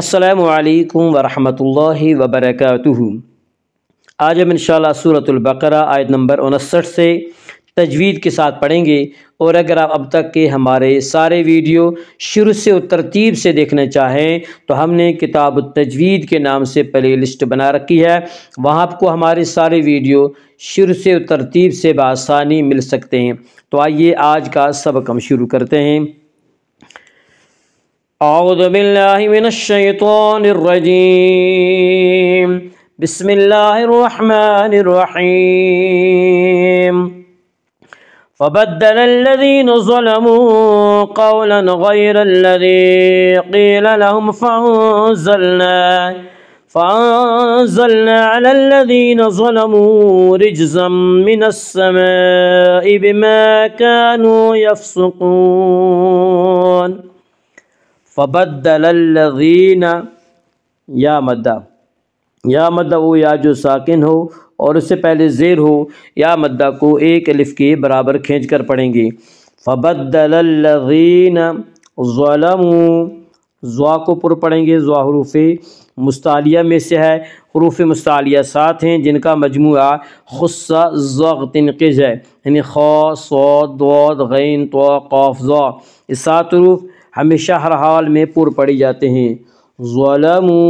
السلام علیکم ورحمۃ اللہ وبرکاتہ آج ہم انشاءاللہ شاء اللہ البقرہ آیت نمبر انسٹھ سے تجوید کے ساتھ پڑھیں گے اور اگر آپ اب تک کے ہمارے سارے ویڈیو شروع سے و ترتیب سے دیکھنا چاہیں تو ہم نے کتاب التجوید کے نام سے پلے لسٹ بنا رکھی ہے وہاں آپ کو ہمارے سارے ویڈیو شروع سے و ترتیب سے بآسانی مل سکتے ہیں تو آئیے آج کا سبق ہم شروع کرتے ہیں أعوذ بالله من الشيطان الرجيم بسم الله الرحمن الرحيم فبدل الذين ظلموا قولا غير الذي قيل لهم فانزلنا فانزلنا على الذين ظلموا رجزا من السماء بما كانوا يفسقون فبدل الذین یا مدہ یا مدہ وہ یا جو ساکن ہو اور اس سے پہلے زیر ہو یا مدہ کو ایک الف کے برابر کھینچ کر پڑھیں گے فبدل الذین ظلم زوا کو پر پڑھیں گے زوا حروف مستعلیہ میں سے ہے حروف مستعلیہ سات ہیں جن کا مجموعہ خصہ ذوق تنقض ہے یعنی خو سو دو غین تو ذو اس سات حروف ہمیشہ ہر حال میں پور پڑی جاتے ہیں ظلمو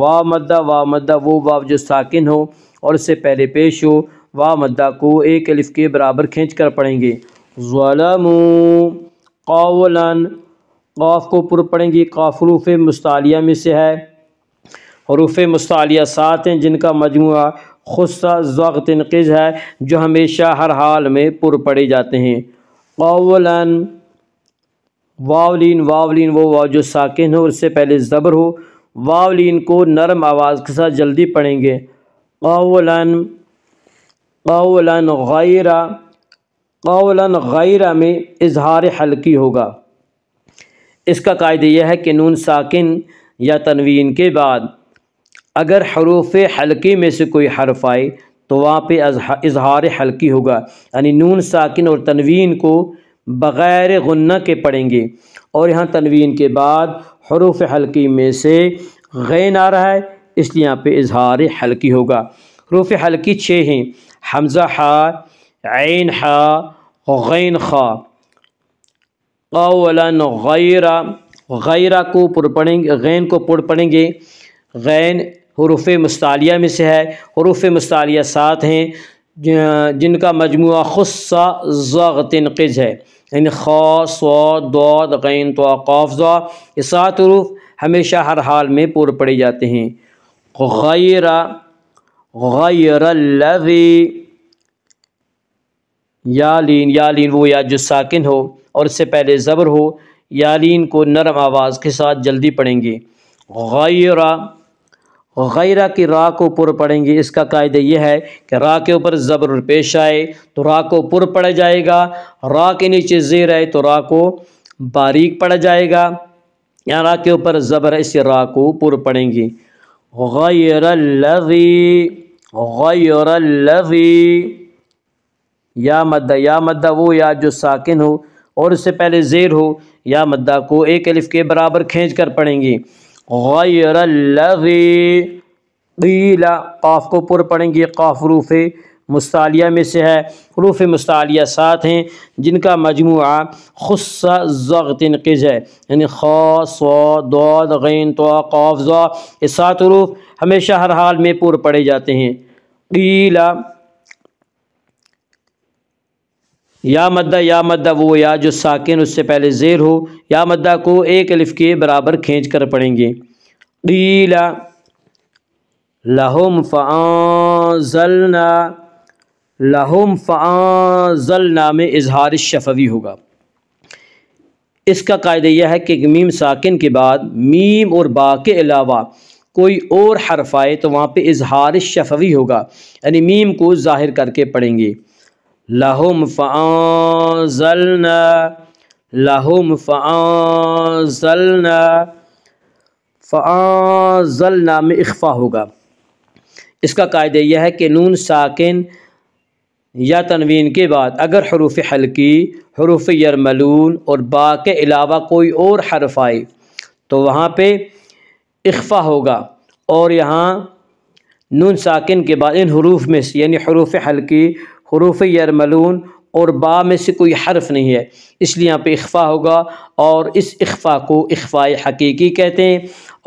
وا مدہ وا مدہ وہ واو جو ساکن ہو اور اس سے پہلے پیش ہو وا مدہ کو ایک الف کے برابر کھینچ کر پڑھیں گے ظلمو قولن قاف کو پر پڑھیں گے قاف حروف مستعلیہ میں سے ہے حروف مستعلیہ سات ہیں جن کا مجموعہ خصہ ذوق تنقز ہے جو ہمیشہ ہر حال میں پر پڑے جاتے ہیں قولن واولین واولین وہ واو جو ساکن ہو اس سے پہلے زبر ہو واولین کو نرم آواز کے ساتھ جلدی پڑھیں گے قولن قولن غیرہ غیرہ میں اظہار حلقی ہوگا اس کا قاعدہ یہ ہے کہ نون ساکن یا تنوین کے بعد اگر حروف حلقی میں سے کوئی حرف آئے تو وہاں پہ اظہار حلقی ہوگا یعنی نون ساکن اور تنوین کو بغیر غنہ کے پڑھیں گے اور یہاں تنوین کے بعد حروف حلقی میں سے غین آ رہا ہے اس لیے یہاں پہ اظہار حلقی ہوگا حروف حلقی چھ ہیں حمزہ حا عین حا غین خا غیر غیرہ کو پر پڑھیں گے غین کو پر پڑھیں گے غین حروف مستعلیہ میں سے ہے حروف مستعلیہ سات ہیں جن کا مجموعہ خصہ زغتن قز ہے یعنی دود تو خواصین خوفزو یہ سات عروف ہمیشہ ہر حال میں پور پڑے جاتے ہیں غیر غیر الغی یالین یالین وہ یا جو ساکن ہو اور اس سے پہلے زبر ہو یالین کو نرم آواز کے ساتھ جلدی پڑھیں گے غیر غیرہ کی راہ کو پر پڑیں گے اس کا قاعدہ یہ ہے کہ راہ کے اوپر زبر پیش آئے تو راہ کو پر پڑ جائے گا راہ کے نیچے زیر آئے تو راہ کو باریک پڑ جائے گا یا راہ کے اوپر زبر اسی را راہ کو پر پڑیں گے غیر الذی غیر الذی یا مدہ یا مدہ وہ یا جو ساکن ہو اور اس سے پہلے زیر ہو یا مدہ کو ایک الف کے برابر کھینچ کر پڑیں گے غیر الغی قیل قاف کو پر پڑھیں گے قاف روف مستعلیہ میں سے ہے روف مستعلیہ سات ہیں جن کا مجموعہ خصہ ذق تنقز ہے یعنی سو دود غین تو قاف ذوا یہ سات روف ہمیشہ ہر حال میں پر پڑے جاتے ہیں قیلہ یا مدہ یا مدہ وہ یا جو ساکن اس سے پہلے زیر ہو یا مدہ کو ایک الف کے برابر کھینچ کر پڑھیں گے علا لہم فانزلنا لہم فانزلنا میں اظہار شفوی ہوگا اس کا قاعدہ یہ ہے کہ میم ساکن کے بعد میم اور با کے علاوہ کوئی اور حرف آئے تو وہاں پہ اظہار شفوی ہوگا یعنی میم کو ظاہر کر کے پڑھیں گے لہم فانزلنا لہم فانزلنا فانزلنا میں اخفا ہوگا اس کا قاعدہ یہ ہے کہ نون ساکن یا تنوین کے بعد اگر حروف حلقی حروف یرملون اور با کے علاوہ کوئی اور حرف آئی تو وہاں پہ اخفا ہوگا اور یہاں نون ساکن کے بعد ان حروف میں سے یعنی حروف حلقی حروف یرملون اور با میں سے کوئی حرف نہیں ہے اس لیے یہاں پہ اقفا ہوگا اور اس اخفاء کو اخفاء حقیقی کہتے ہیں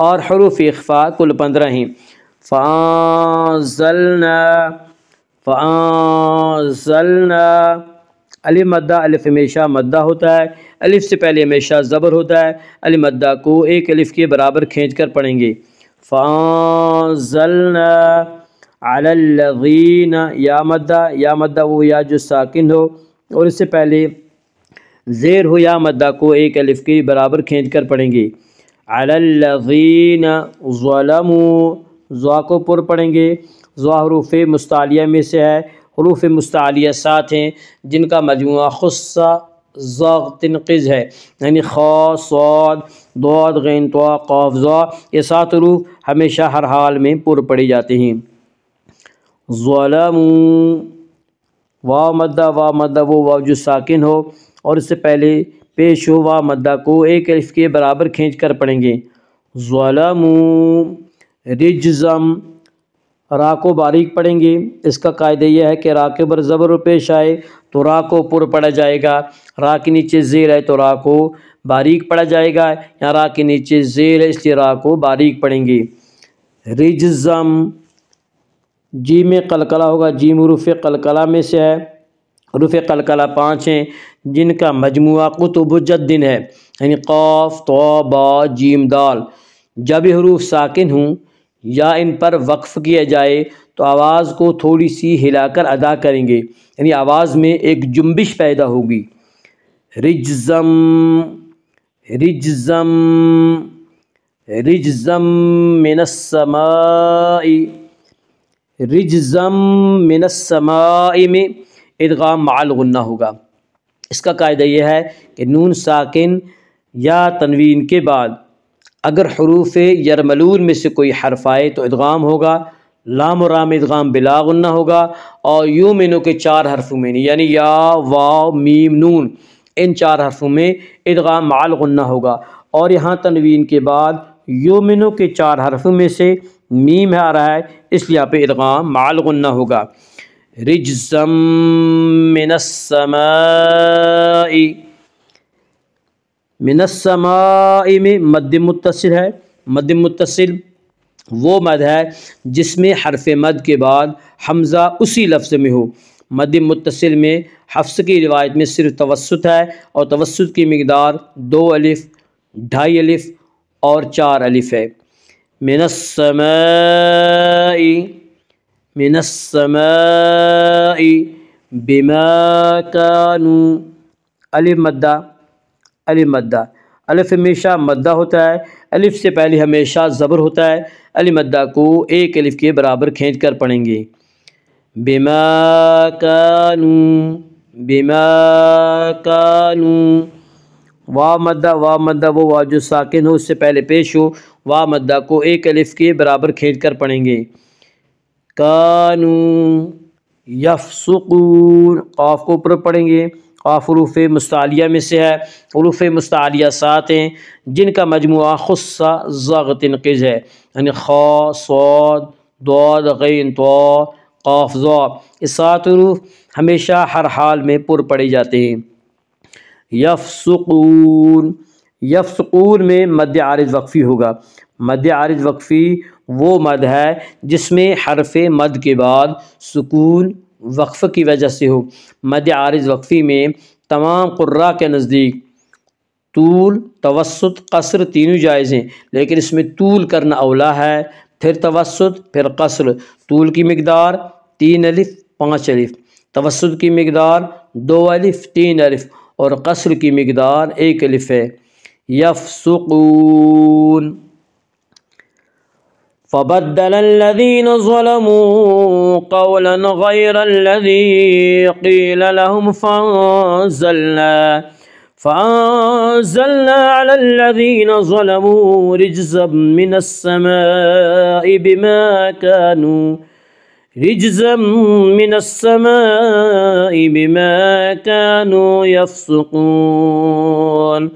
اور حروف اخفا کل پندرہ ہیں فانزلنا فانزلنا فع مدہ علی الف ہمیشہ مدہ ہوتا ہے الف سے پہلے ہمیشہ زبر ہوتا ہے علی مدہ کو ایک الف کے برابر کھینچ کر پڑھیں گے فانزلنا اغین یا مدہ یا مدہ وہ یا جو ساکن ہو اور اس سے پہلے زیر ہو یا مدہ کو ایک الف کی برابر کھینچ کر پڑھیں گے اللغین ظالم زوا کو پر پڑھیں گے زوا حروف مستعلیہ میں سے ہے حروف مستعلیہ ساتھ ہیں جن کا مجموعہ خصہ ذوق تنقض ہے یعنی خوا سعود دواد غین طا قوف زعا یہ سات حروف ہمیشہ ہر حال میں پر پڑی جاتے ہیں مدہ واو مدہ وہ واو جو ساکن ہو اور اس سے پہلے پیش ہو واو مدہ کو ایک الف کے برابر کھینچ کر پڑھیں گے ظلم رجزم را کو باریک پڑھیں گے اس کا قاعدہ یہ ہے کہ را کے اوپر زبر پیش آئے تو را کو پر پڑھا جائے گا را کے نیچے زیر ہے تو را کو باریک پڑھا جائے گا یا را کے نیچے زیر ہے اس لیے را کو باریک پڑھیں گے رجزم جی میں قلقلہ ہوگا جیم و قلقلہ میں سے ہے حروف قلقلہ پانچ ہیں جن کا مجموعہ قطب جدن ہے یعنی قوف تو با جیم دال جب حروف ساکن ہوں یا ان پر وقف کیا جائے تو آواز کو تھوڑی سی ہلا کر ادا کریں گے یعنی آواز میں ایک جنبش پیدا ہوگی رجزم رجزم رجزم من السمائی رجزم من السماء میں ادغام مال گننا ہوگا اس کا قاعدہ یہ ہے کہ نون ساکن یا تنوین کے بعد اگر حروف یرملون میں سے کوئی حرف آئے تو ادغام ہوگا لام و رام ادغام بلاغنہ ہوگا اور یومنوں کے چار حرفوں میں یعنی یا وا میم نون ان چار حرفوں میں ادغام معل گنّا ہوگا اور یہاں تنوین کے بعد یومنوں کے چار حرفوں میں سے میم ہے آ رہا ہے اس لیے آپ مال غنہ ہوگا رجزم من السماء من السماء میں مد متصل ہے مد متصل وہ مد ہے جس میں حرف مد کے بعد حمزہ اسی لفظ میں ہو مد متصل میں حفظ کی روایت میں صرف توسط ہے اور توسط کی مقدار دو الف ڈھائی الف اور چار الف ہے من السماء من السماء علی كانوا علی مدہ الف ہمیشہ مدہ ہوتا ہے الف سے پہلے ہمیشہ زبر ہوتا ہے علی مدہ کو ایک الف کے برابر کھینچ کر پڑھیں گے بما کانو بما کانو وا مدہ وا مدہ وہ وا جو ہو اس سے پہلے پیش ہو وا مدہ کو ایک الف کے برابر کھینچ کر پڑھیں گے کانو یف سکون قوف کو اوپر پڑھیں گے قوف عروف مستعلیہ میں سے ہے عروف مستعلیہ ہیں جن کا مجموعہ خصہ ضغط انقض ہے یعنی خا خواہ غین دوین قاف ذوا یہ سات عروف ہمیشہ ہر حال میں پر پڑے جاتے ہیں یفسقون یفسقون میں مد عارض وقفی ہوگا مد عارض وقفی وہ مد ہے جس میں حرف مد کے بعد سکون وقف کی وجہ سے ہو مد عارض وقفی میں تمام قرہ کے نزدیک طول توسط قصر تینوں جائز ہیں لیکن اس میں طول کرنا اولا ہے پھر توسط پھر قصر طول کی مقدار تین الف پانچ الف توسط کی مقدار دو الف تین الف اور قصر کی مقدار ایک الف ہے يفسقون فبدل الذين ظلموا قولا غير الذي قيل لهم فانزلنا فأنزلنا على الذين ظلموا رجزا من السماء بما كانوا رجزا من السماء بما كانوا يفسقون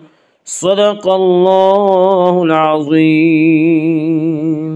صدق الله العظيم